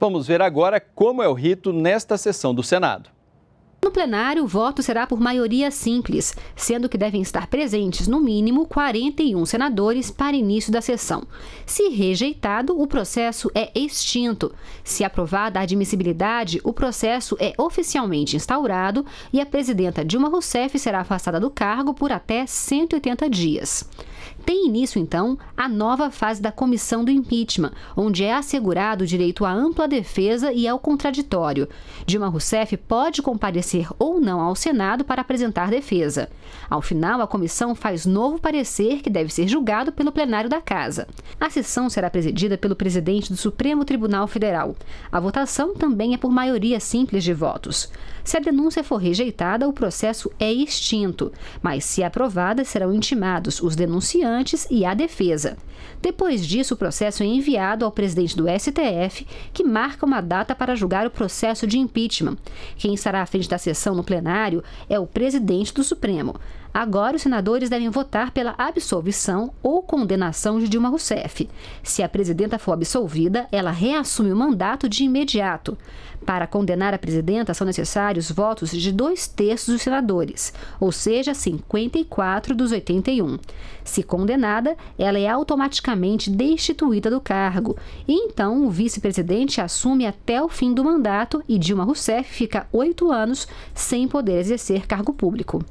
Vamos ver agora como é o rito nesta sessão do Senado. No plenário, o voto será por maioria simples, sendo que devem estar presentes, no mínimo, 41 senadores para início da sessão. Se rejeitado, o processo é extinto. Se aprovada a admissibilidade, o processo é oficialmente instaurado e a presidenta Dilma Rousseff será afastada do cargo por até 180 dias. Tem início, então, a nova fase da comissão do impeachment, onde é assegurado o direito à ampla defesa e ao contraditório. Dilma Rousseff pode comparecer ou não ao Senado para apresentar defesa. Ao final, a comissão faz novo parecer que deve ser julgado pelo plenário da Casa. A sessão será presidida pelo presidente do Supremo Tribunal Federal. A votação também é por maioria simples de votos. Se a denúncia for rejeitada, o processo é extinto, mas se aprovada, serão intimados os denunciantes e a defesa. Depois disso, o processo é enviado ao presidente do STF, que marca uma data para julgar o processo de impeachment. Quem estará à frente da sessão no plenário é o presidente do Supremo. Agora, os senadores devem votar pela absolvição ou condenação de Dilma Rousseff. Se a presidenta for absolvida, ela reassume o mandato de imediato. Para condenar a presidenta, são necessários votos de dois terços dos senadores, ou seja, 54 dos 81. Se condenada, ela é automaticamente destituída do cargo. E então, o vice-presidente assume até o fim do mandato e Dilma Rousseff fica oito anos sem poder exercer cargo público.